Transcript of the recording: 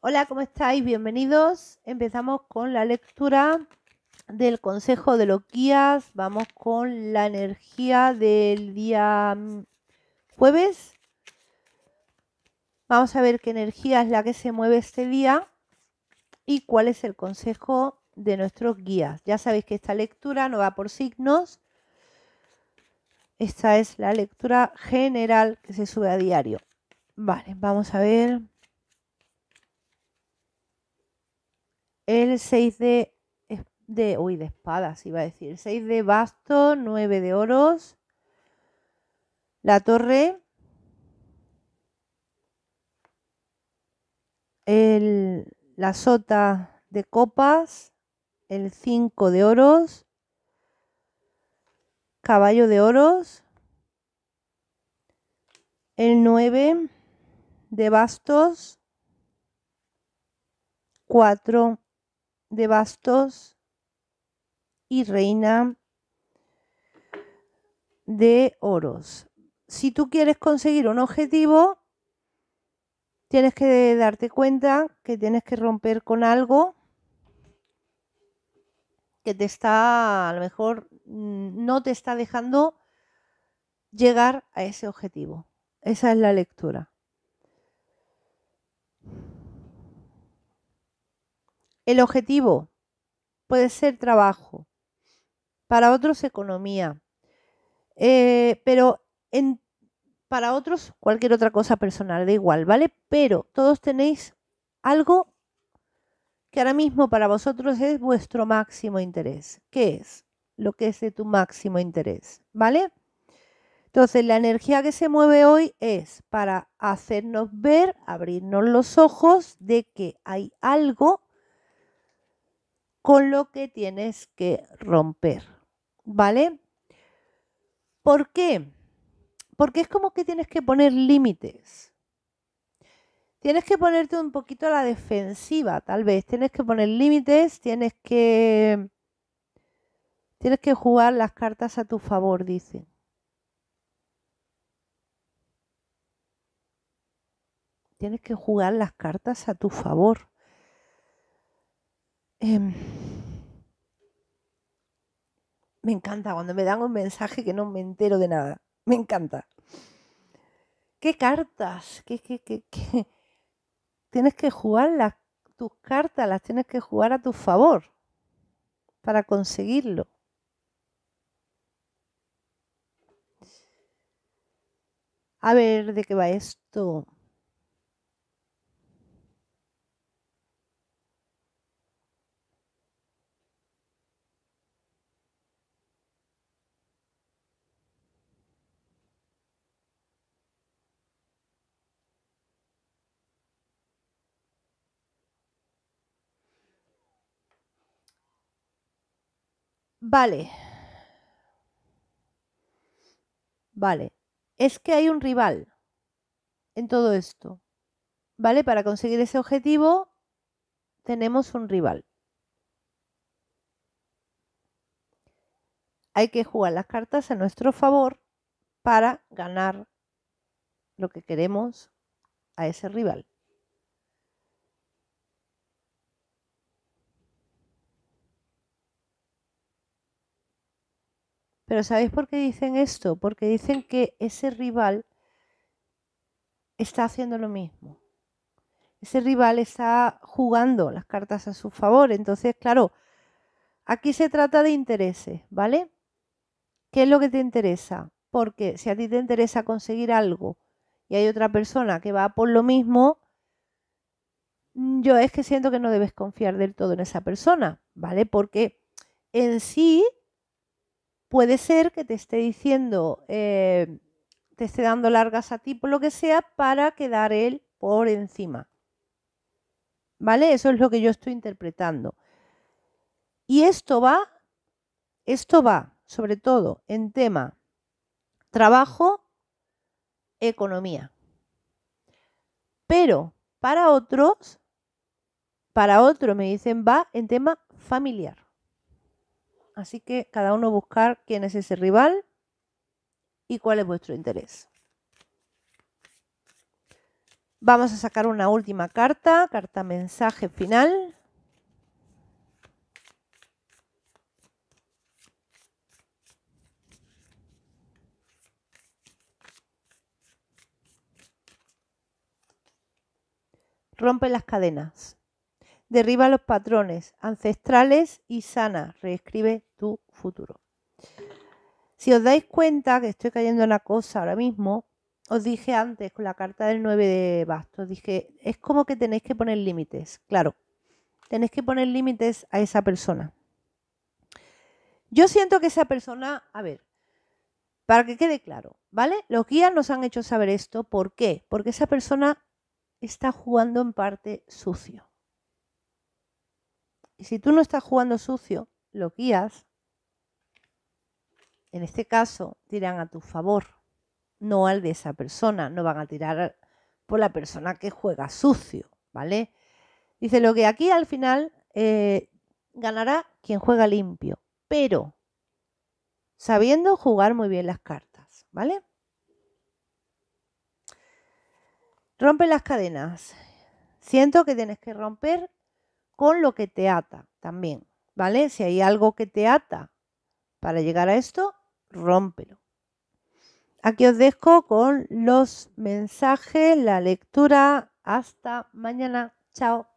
Hola, ¿cómo estáis? Bienvenidos. Empezamos con la lectura del Consejo de los Guías. Vamos con la energía del día mm, jueves. Vamos a ver qué energía es la que se mueve este día y cuál es el consejo de nuestros guías. Ya sabéis que esta lectura no va por signos. Esta es la lectura general que se sube a diario. Vale, vamos a ver. el 6 de, de, uy, de espadas iba a decir, 6 de basto, 9 de oros, la torre, el, la sota de copas, el 5 de oros, caballo de oros, el 9 de bastos, 4 de bastos y reina de oros. Si tú quieres conseguir un objetivo, tienes que darte cuenta que tienes que romper con algo que te está, a lo mejor, mm, no te está dejando llegar a ese objetivo. Esa es la lectura. El objetivo puede ser trabajo, para otros economía, eh, pero para otros cualquier otra cosa personal, da igual, ¿vale? Pero todos tenéis algo que ahora mismo para vosotros es vuestro máximo interés. ¿Qué es? Lo que es de tu máximo interés, ¿vale? Entonces, la energía que se mueve hoy es para hacernos ver, abrirnos los ojos de que hay algo con lo que tienes que romper, ¿vale? ¿Por qué? Porque es como que tienes que poner límites. Tienes que ponerte un poquito a la defensiva, tal vez. Tienes que poner límites, tienes que tienes que jugar las cartas a tu favor, dicen. Tienes que jugar las cartas a tu favor. Em, me encanta cuando me dan un mensaje que no me entero de nada. Me encanta. ¿Qué cartas? ¿Qué, qué, qué, Tienes que jugar las, tus cartas, las tienes que jugar a tu favor para conseguirlo. A ver, ¿de qué va esto? Vale. Vale. Es que hay un rival en todo esto. ¿Vale? Para conseguir ese objetivo tenemos un rival. Hay que jugar las cartas a nuestro favor para ganar lo que queremos a ese rival. Pero ¿sabéis por qué dicen esto? Porque dicen que ese rival está haciendo lo mismo. Ese rival está jugando las cartas a su favor. Entonces, claro, aquí se trata de intereses, ¿vale? ¿Qué es lo que te interesa? Porque si a ti te interesa conseguir algo y hay otra persona que va por lo mismo, yo es que siento que no debes confiar del todo en esa persona, ¿vale? Porque en sí puede ser que te esté diciendo, eh, te esté dando largas a ti por lo que sea para quedar él por encima. ¿Vale? Eso es lo que yo estoy interpretando. Y esto va, esto va sobre todo en tema trabajo, economía. Pero para otros, para otros me dicen va en tema familiar. Así que cada uno buscar quién es ese rival y cuál es vuestro interés. Vamos a sacar una última carta, carta mensaje final. Rompe las cadenas derriba los patrones ancestrales y sana, reescribe tu futuro. Si os dais cuenta que estoy cayendo en la cosa ahora mismo, os dije antes con la carta del 9 de bastos, dije, es como que tenéis que poner límites, claro, tenéis que poner límites a esa persona. Yo siento que esa persona, a ver, para que quede claro, ¿vale? Los guías nos han hecho saber esto, ¿por qué? Porque esa persona está jugando en parte sucio. Y si tú no estás jugando sucio, lo guías, en este caso, tiran a tu favor, no al de esa persona, no van a tirar por la persona que juega sucio, ¿vale? Dice, lo que aquí al final eh, ganará quien juega limpio, pero sabiendo jugar muy bien las cartas, ¿vale? Rompe las cadenas. Siento que tienes que romper con lo que te ata también, ¿vale? Si hay algo que te ata para llegar a esto, rómpelo. Aquí os dejo con los mensajes, la lectura. Hasta mañana. Chao.